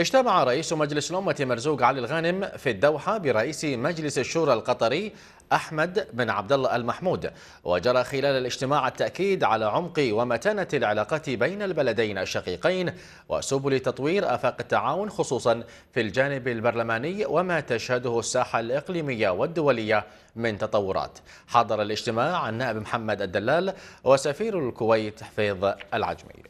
اجتمع رئيس مجلس الأمة مرزوق علي الغانم في الدوحة برئيس مجلس الشورى القطري أحمد بن عبد الله المحمود وجرى خلال الاجتماع التأكيد على عمق ومتانة العلاقات بين البلدين الشقيقين وسبل تطوير آفاق التعاون خصوصا في الجانب البرلماني وما تشهده الساحة الإقليمية والدولية من تطورات حضر الاجتماع النائب محمد الدلال وسفير الكويت حفيظ العجمي